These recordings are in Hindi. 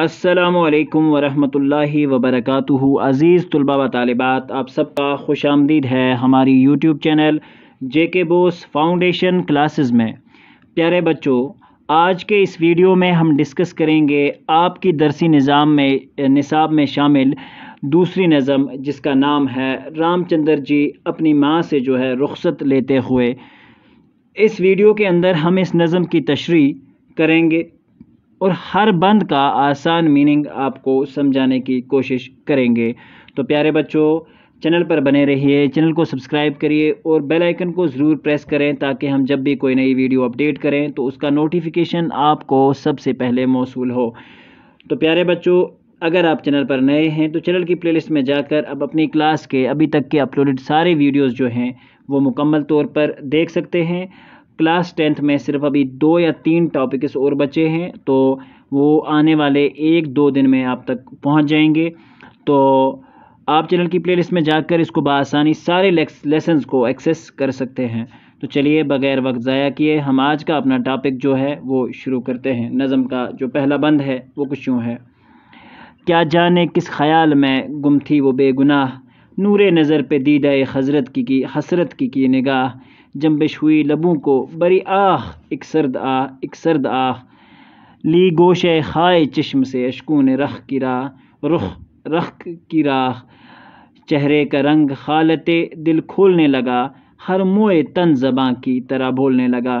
असलकम वरहि वबरक अज़ीज़ तलबा व तालबात आप सबका खुश आमदीद है हमारी यूट्यूब चैनल जे के बोस फाउंडेशन क्लासेस में प्यारे बच्चों आज के इस वीडियो में हम डिस्कस करेंगे आपकी दरसी निज़ाम में निसाब में शामिल दूसरी नज़म जिसका नाम है रामचंद्र जी अपनी माँ से जो है रुख्सत लेते हुए इस वीडियो के अंदर हम इस नज़म की तशरी करेंगे और हर बंद का आसान मीनिंग आपको समझाने की कोशिश करेंगे तो प्यारे बच्चों चैनल पर बने रहिए चैनल को सब्सक्राइब करिए और बेल आइकन को ज़रूर प्रेस करें ताकि हम जब भी कोई नई वीडियो अपडेट करें तो उसका नोटिफिकेशन आपको सबसे पहले मौसू हो तो प्यारे बच्चों अगर आप चैनल पर नए हैं तो चैनल की प्लेलिस्ट में जाकर अब अपनी क्लास के अभी तक के अपलोडेड सारे वीडियोज़ जो हैं वो मुकम्मल तौर पर देख सकते हैं क्लास टेंथ में सिर्फ अभी दो या तीन टॉपिक्स और बचे हैं तो वो आने वाले एक दो दिन में आप तक पहुंच जाएंगे तो आप चैनल की प्लेलिस्ट में जाकर इसको बसानी सारे लेसन्स को एक्सेस कर सकते हैं तो चलिए बगैर वक्त ज़ाया किए हम आज का अपना टॉपिक जो है वो शुरू करते हैं नज़म का जो पहला बंद है वो कुछ यूँ है क्या जाने किस ख्याल में गुम थी वो बेगुनाह नूर नज़र पे दीदा हजरत की की हसरत की की निगाह जम्बिश हुई लबों को बरी आह एक सर्द आह एक सर्द आह ली गोश खाए चश्म से अशकून रख की राह रुख रख की राह चेहरे का रंग खालत दिल खोलने लगा हर मोए तन जबाँ की तरह बोलने लगा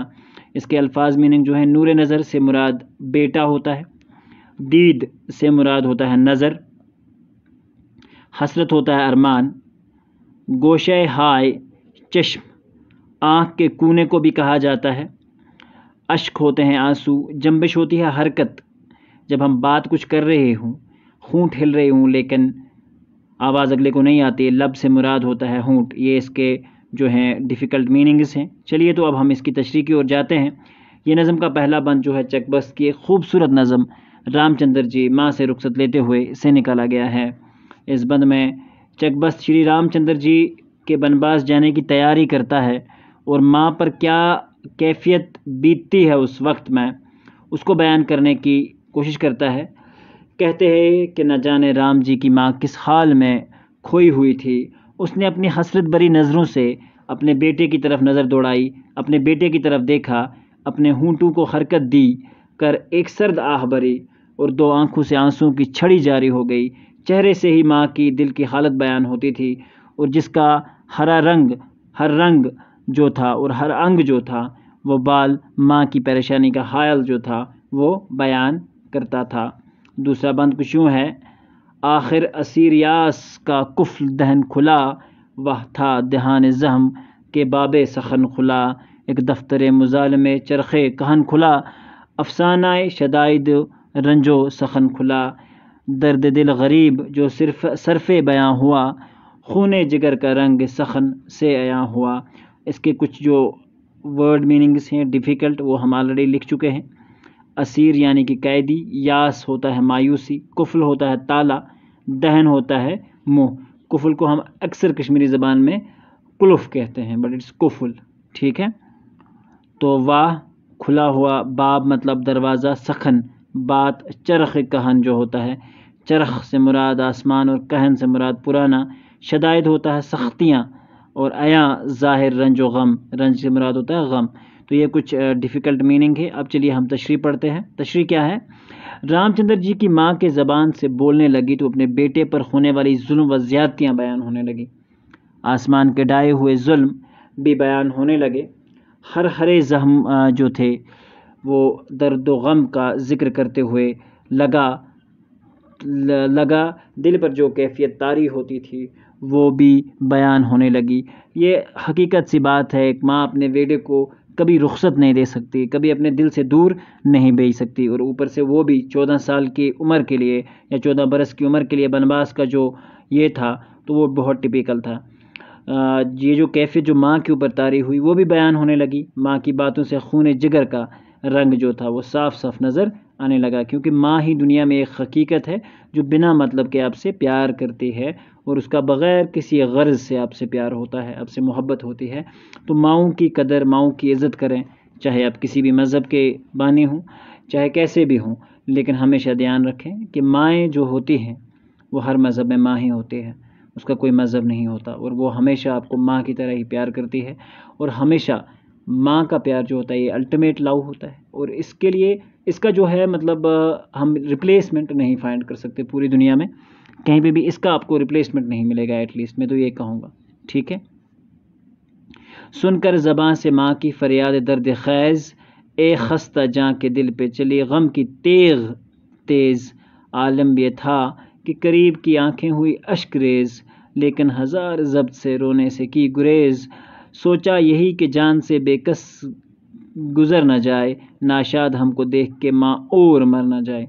इसके अल्फाज मीनिंग जो है नूर नज़र से मुराद बेटा होता है दीद से मुराद होता है नज़र हसरत होता है अरमान गोशे हाय चश्म आँख के कोने को भी कहा जाता है अश्क होते हैं आंसू जम्बिश होती है हरकत जब हम बात कुछ कर रहे हों खूंट हिल रहे हों लेकिन आवाज़ अगले को नहीं आती लब से मुराद होता है होंठ ये इसके जो हैं डिफ़िकल्ट मीनिंग्स हैं चलिए तो अब हम इसकी तशरी की ओर जाते हैं ये नज़म का पहला बंद जो है चकबस की एक खूबसूरत नज़म रामचंद्र जी माँ से रुख्सत लेते हुए से निकाला गया है इस बंद में चकबस्त श्री रामचंद्र जी के बनबास जाने की तैयारी करता है और माँ पर क्या कैफियत बीतती है उस वक्त में उसको बयान करने की कोशिश करता है कहते हैं कि न जाने राम जी की माँ किस हाल में खोई हुई थी उसने अपनी हसरत भरी नज़रों से अपने बेटे की तरफ नज़र दौड़ाई अपने बेटे की तरफ देखा अपने हूँटू को हरकत दी कर एक सर्द आह भरी और दो आंखों से आंसुओं की छड़ी जारी हो गई चेहरे से ही माँ की दिल की हालत बयान होती थी और जिसका हरा रंग हर रंग जो था और हर अंग जो था वो बाल माँ की परेशानी का हाल जो था वो बयान करता था दूसरा बंद कुछ यूँ है आखिर असीरियास का कुफल दहन खुला वह था दहान जहम के बाब सखन खुला एक दफ्तर मुजालम चरखे कहन खुला अफसाना शदाइद रंजो सखन खुला दर्द दिल गरीब जो सिर्फ सरफ बयां हुआ खून जिगर का रंग सखन से आया हुआ इसके कुछ जो वर्ड मीनिंग्स हैं डिफ़िकल्ट वो हम ऑलरेडी लिख चुके हैं असीर यानी कि कैदी यास होता है मायूसी कुफल होता है ताला दहन होता है मुँह कुफल को हम अक्सर कश्मीरी ज़बान में कुल्फ़ कहते हैं बट इट्स कुफल ठीक है तो वाह खुला हुआ बाब मतलब दरवाज़ा सखन बात चरख कहन जो होता है चरख से मुराद आसमान और कहन से मुराद पुराना शदायद होता है सख्तियाँ और अया ज़ाहिर रंज गम रंज से मुराद होता है गम तो ये कुछ डिफ़िकल्ट मीनिंग है अब चलिए हम तशरी पढ़ते हैं तशरी क्या है रामचंद्र जी की माँ के ज़बान से बोलने लगी तो अपने बेटे पर होने वाली जुल्म व ज़्यादतियाँ बयान होने लगी आसमान के डाए हुए जुल्म भी बयान होने लगे हर हरे जहम जो थे वो दर्द गम का ज़िक्र करते हुए लगा लगा दिल पर जो कैफ़ियत तारी होती थी वो भी बयान होने लगी ये हकीकत सी बात है एक माँ अपने बेटे को कभी रुख्सत नहीं दे सकती कभी अपने दिल से दूर नहीं बेच सकती और ऊपर से वो भी चौदह साल की उम्र के लिए या चौदह बरस की उम्र के लिए बनवास का जो ये था तो वो बहुत टिपिकल था ये जो कैफियत जो माँ के ऊपर तारी हुई वो भी बयान होने लगी माँ की बातों से खून जिगर का रंग जो था वो साफ साफ नज़र आने लगा क्योंकि माँ ही दुनिया में एक हकीकत है जो बिना मतलब के आपसे प्यार करती है और उसका बग़ैर किसी गर्ज से आपसे प्यार होता है आपसे मोहब्बत होती है तो माओ की कदर माओ की इज़्ज़त करें चाहे आप किसी भी मज़हब के बानी हों चाहे कैसे भी हों लेकिन हमेशा ध्यान रखें कि माएँ जो होती हैं वो हर मज़हब में माँ ही होती है उसका कोई मज़हब नहीं होता और वो हमेशा आपको माँ की तरह ही प्यार करती है और हमेशा माँ का प्यार जो होता है ये अल्टीमेट लव होता है और इसके लिए इसका जो है मतलब हम रिप्लेसमेंट नहीं फाइंड कर सकते पूरी दुनिया में कहीं पे भी इसका आपको रिप्लेसमेंट नहीं मिलेगा एटलीस्ट मैं तो ये कहूँगा ठीक है सुनकर ज़बाँ से माँ की फरियाद दर्द खैज़ ए खस्ता जाँ के दिल पे चली गम की तेग तेज़ आलम यह था कि करीब की आंखें हुई रेज़ लेकिन हज़ार जब्त से रोने से की गुरेज़ सोचा यही कि जान से बेकस गुज़र न जाए नाशाद हमको देख के माँ और मर ना जाए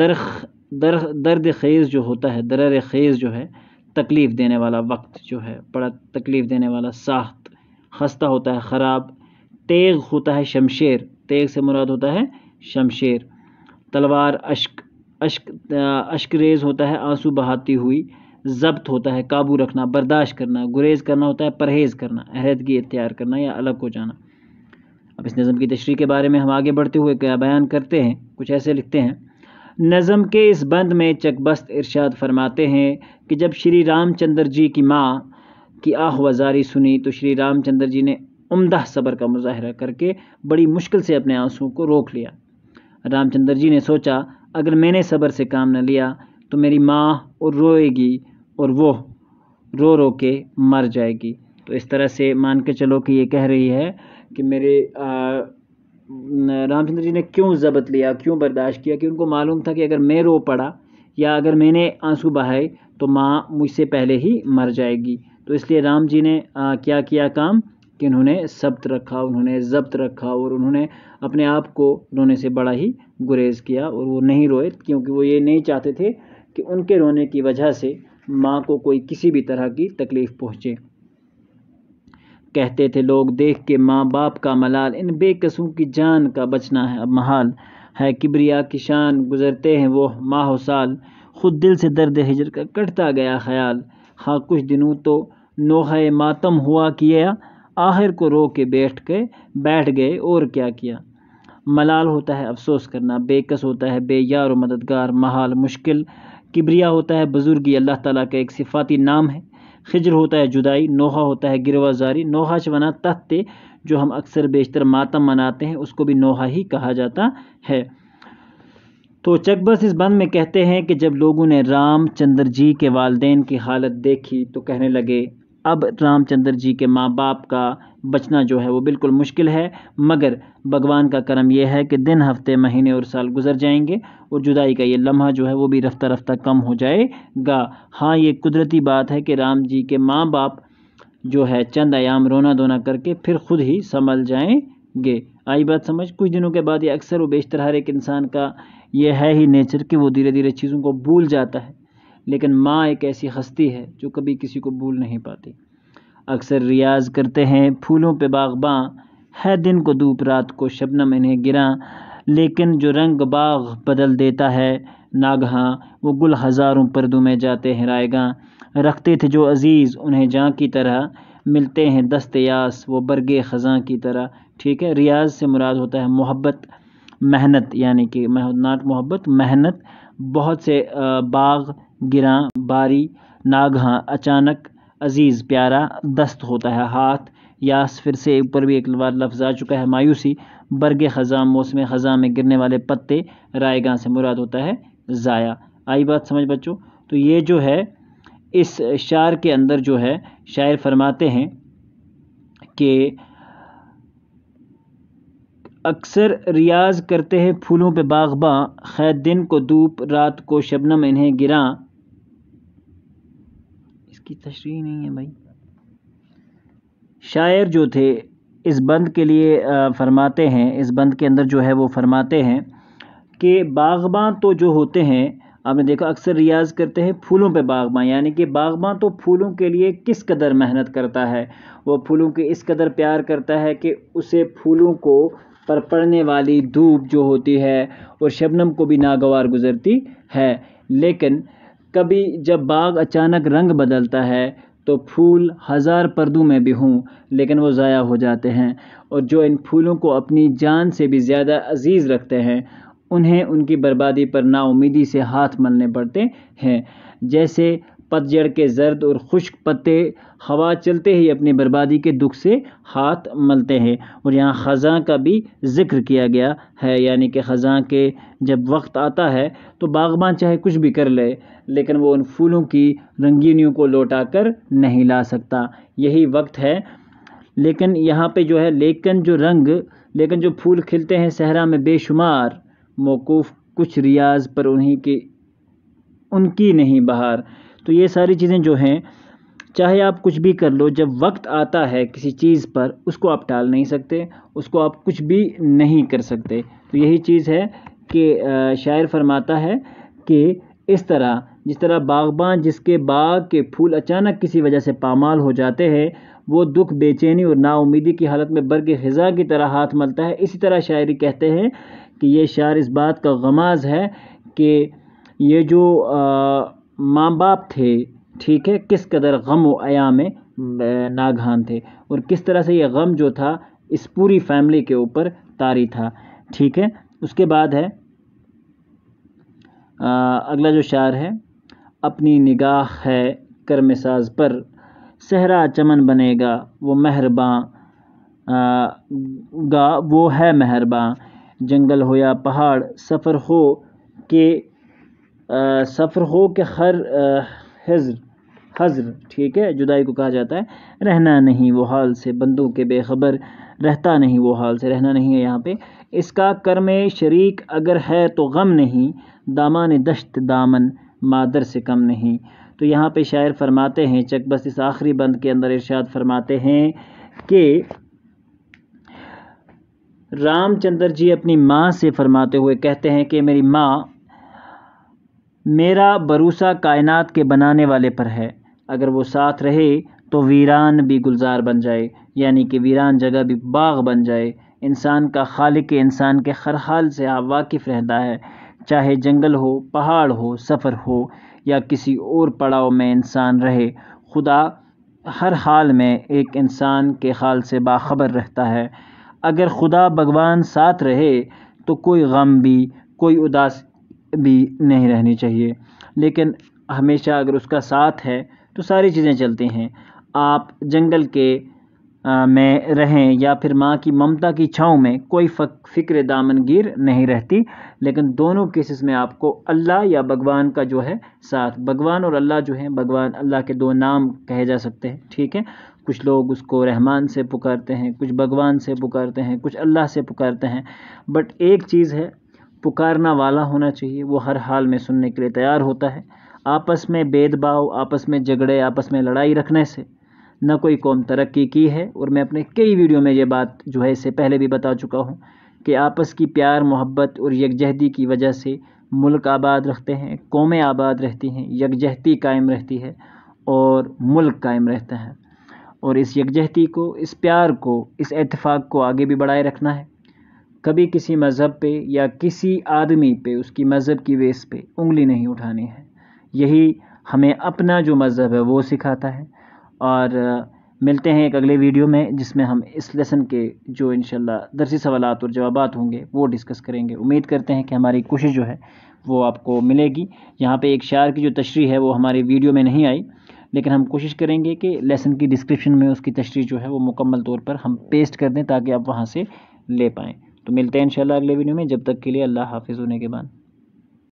दरख दर दर्द खेज़ जो होता है दरर खेज़ जो है तकलीफ़ देने वाला वक्त जो है बड़ा तकलीफ़ देने वाला साख्त खस्ता होता है ख़राब तेग होता है शमशेर तेग से मुराद होता है शमशेर तलवार अश्क अश्क अश्क रेज़ होता है आंसू बहाती हुई जब्त होता है काबू रखना बर्दाश्त करना गुरेज करना होता है परहेज़ करना अहदगी इख्तियार करना या अलग हो जाना अब इस नज़म की तशरी के बारे में हम आगे बढ़ते हुए क्या बयान करते हैं कुछ ऐसे लिखते हैं नज़म के इस बंद में चकबस्त इरशाद फरमाते हैं कि जब श्री रामचंद्र जी की माँ की आहवाजारी सुनी तो श्री रामचंद्र जी ने उमदा सबर का मुजाहरा करके बड़ी मुश्किल से अपने आंसुओं को रोक लिया रामचंद्र जी ने सोचा अगर मैंने सबर से काम न लिया तो मेरी माँ और रोएगी और वो रो रो के मर जाएगी तो इस तरह से मान के चलो कि ये कह रही है कि मेरे रामचंद्र जी ने क्यों ज़बत लिया क्यों बर्दाश्त किया कि उनको मालूम था कि अगर मैं रो पड़ा या अगर मैंने आंसू बहाए तो माँ मुझसे पहले ही मर जाएगी तो इसलिए राम जी ने आ, क्या किया काम कि उन्होंने सब्त रखा उन्होंने जब्त रखा और उन्होंने अपने आप को रोने से बड़ा ही गुरेज किया और वो नहीं रोए क्योंकि वो ये नहीं चाहते थे कि उनके रोने की वजह से माँ को कोई किसी भी तरह की तकलीफ़ पहुँचे कहते थे लोग देख के माँ बाप का मलाल इन बेकसों की जान का बचना है अब महाल है किबरिया की शान गुज़रते हैं वो माह साल ख़ुद दिल से दर्द हिजर का कटता गया ख्याल हाँ कुछ दिनों तो नोह मातम हुआ किया आखिर को रो के बैठ के बैठ गए और क्या किया मलाल होता है अफसोस करना बेकस होता है बेयार और मददगार महाल मुश्किल किबरिया होता है बुज़ुर्गी अल्लाह ताला का एक सिफाती नाम है खिजर होता है जुदाई नोहा होता है गिरवाजारी नोहा चवना तहते जो हम अक्सर बेशतर मातम मनाते हैं उसको भी नोहा ही कहा जाता है तो चकबस इस बंद में कहते हैं कि जब लोगों ने राम चंद्र जी के वालदेन की हालत देखी तो कहने लगे अब रामचंद्र जी के माँ बाप का बचना जो है वो बिल्कुल मुश्किल है मगर भगवान का करम यह है कि दिन हफ्ते महीने और साल गुजर जाएंगे और जुदाई का ये लम्हा जो है वो भी रफ्ता रफ्ता कम हो जाएगा हाँ ये कुदरती बात है कि राम जी के माँ बाप जो है चंद आयाम रोना धोना करके फिर खुद ही संभल जाएंगे आई बात समझ कुछ दिनों के बाद ये अक्सर व बेशतर हर एक इंसान का ये है ही नेचर कि वो धीरे धीरे चीज़ों को भूल जाता है लेकिन माँ एक ऐसी हस्ती है जो कभी किसी को भूल नहीं पाती अक्सर रियाज करते हैं फूलों पे बाग़बाँ है दिन को धूप रात को शबनम इन्हें गिरा लेकिन जो रंग बाग बदल देता है नागहा वो गुल हज़ारों पर्दों में जाते हैं रायगा रखते थे जो अज़ीज़ उन्हें जहाँ की तरह मिलते हैं दस्त यास वो बरगे ख़जा की तरह ठीक है रियाज से मुराद होता है मोहब्बत मेहनत यानी कि नाट मोहब्बत मेहनत बहुत से बाग गिरा बारी नागहा अचानक अज़ीज़ प्यारा दस्त होता है हाथ या फिर से ऊपर भी एक बार लफ्ज़ आ चुका है मायूसी बरग ख़ज़ां मौसम ख़ज़ां में गिरने वाले पत्ते रायगा से मुराद होता है ज़ाया आई बात समझ बच्चों तो ये जो है इस शार के अंदर जो है शायर फरमाते हैं कि अक्सर रियाज़ करते हैं फूलों पे बाग़बां खैर दिन को धूप रात को शबनम इन्हें गिरा इसकी तशरी नहीं है भाई शायर जो थे इस बंद के लिए फरमाते हैं इस बंद के अंदर जो है वो फरमाते हैं कि बागबाँ तो जो होते हैं आपने देखा अक्सर रियाज़ करते हैं फूलों पे बागबान यानी कि बाग़बा तो फूलों के लिए किस कदर मेहनत करता है वो फूलों के इस कदर प्यार करता है कि उसे फूलों को पर पड़ने वाली धूप जो होती है और शबनम को भी नागवार गुजरती है लेकिन कभी जब बाग अचानक रंग बदलता है तो फूल हज़ार पर्दों में भी हों लेकिन वो ज़ाया हो जाते हैं और जो इन फूलों को अपनी जान से भी ज़्यादा अजीज़ रखते हैं उन्हें उनकी बर्बादी पर नाउमीदी से हाथ मलने पड़ते हैं जैसे पतझड़ के जर्द और खुश्क पत्ते हवा चलते ही अपनी बर्बादी के दुख से हाथ मलते हैं और यहाँ ख़जा का भी जिक्र किया गया है यानी कि ख़जा के जब वक्त आता है तो बागबान चाहे कुछ भी कर ले लेकिन वो उन फूलों की रंगीनियों को लौटा कर नहीं ला सकता यही वक्त है लेकिन यहाँ पे जो है लेकिन जो रंग लेकिन जो फूल खिलते हैं सहरा में बेशुमार मौकूफ़ कुछ रियाज पर उन्हीं की उनकी नहीं बहार तो ये सारी चीज़ें जो हैं चाहे आप कुछ भी कर लो जब वक्त आता है किसी चीज़ पर उसको आप टाल नहीं सकते उसको आप कुछ भी नहीं कर सकते तो यही चीज़ है कि शायर फरमाता है कि इस तरह जिस तरह बागबान जिसके बाग के फूल अचानक किसी वजह से पामाल हो जाते हैं वो दुख बेचैनी और नाउमीदी की हालत में बर्ग ख़ज़ा की तरह हाथ मलता है इसी तरह शायरी कहते हैं कि ये शायर इस बात का गमाज है कि ये जो आ, माँ बाप थे ठीक है किस कदर गम व अया में नागहान थे और किस तरह से ये गम जो था इस पूरी फैमिली के ऊपर तारी था ठीक है उसके बाद है आ, अगला जो शार है अपनी निगाह है कर्म साज पर सहरा चमन बनेगा वो मेहरबा गा वो है मेहरबाँ जंगल हो या पहाड़ सफ़र हो के सफ़र हो के हर हज़र हज़र ठीक है जुदाई को कहा जाता है रहना नहीं वो हाल से बंदों के बेखबर रहता नहीं वो हाल से रहना नहीं है यहाँ पे इसका कर में शरीक अगर है तो गम नहीं दामान दश्त दामन मादर से कम नहीं तो यहाँ पे शायर फरमाते हैं चकबस इस आखिरी बंद के अंदर इरशाद फरमाते हैं कि रामचंद्र जी अपनी माँ से फरमाते हुए कहते हैं कि मेरी माँ मेरा भरोसा कायनात के बनाने वाले पर है अगर वो साथ रहे तो वीरान भी गुलजार बन जाए यानी कि वीरान जगह भी बाग बन जाए इंसान का खालिक इंसान के हर हाल से आप वाकिफ़ रहता है चाहे जंगल हो पहाड़ हो सफ़र हो या किसी और पड़ाव में इंसान रहे खुदा हर हाल में एक इंसान के हाल से बाखबर रहता है अगर खुदा भगवान साथ रहे तो कोई गम भी कोई उदास भी नहीं रहनी चाहिए लेकिन हमेशा अगर उसका साथ है तो सारी चीज़ें चलती हैं आप जंगल के में रहें या फिर माँ की ममता की छाँव में कोई फ़िक्र दामनगीर नहीं रहती लेकिन दोनों केसेस में आपको अल्लाह या भगवान का जो है साथ भगवान और अल्लाह जो है भगवान अल्लाह के दो नाम कहे जा सकते हैं ठीक है कुछ लोग उसको रहमान से पुकारते हैं कुछ भगवान से पुकारते हैं कुछ अल्लाह से पुकारते हैं बट एक चीज़ है पुकारना वाला होना चाहिए वो हर हाल में सुनने के लिए तैयार होता है आपस में भेदभाव आपस में झगड़े आपस में लड़ाई रखने से न कोई कौम तरक्की की है और मैं अपने कई वीडियो में ये बात जो है इससे पहले भी बता चुका हूँ कि आपस की प्यार मोहब्बत और यकजहती की वजह से मुल्क आबाद रखते हैं कौमें आबाद रहती हैं यकजहती कायम रहती है और मुल्क कायम रहता है और इस यकजहती को इस प्यार को इस इतफाक़ को आगे भी बढ़ाए रखना है कभी किसी मज़हब पे या किसी आदमी पे उसकी मज़हब की वेस पे उंगली नहीं उठानी है यही हमें अपना जो मज़हब है वो सिखाता है और मिलते हैं एक अगले वीडियो में जिसमें हम इस लेसन के जो इन दरसी सवाल और जवाब होंगे वो डिस्कस करेंगे उम्मीद करते हैं कि हमारी कोशिश जो है वो आपको मिलेगी यहाँ पे एक शार की जो तशरी है वो हमारे वीडियो में नहीं आई लेकिन हम कोशिश करेंगे कि लेसन की डिस्क्रिप्शन में उसकी तशरी जो है वो मुकम्मल तौर पर हम पेस्ट कर दें ताकि आप वहाँ से ले पाएँ तो मिलते हैं इंशाल्लाह अगले वीडियो में जब तक के लिए अल्लाह हाफिज़ होने के बाद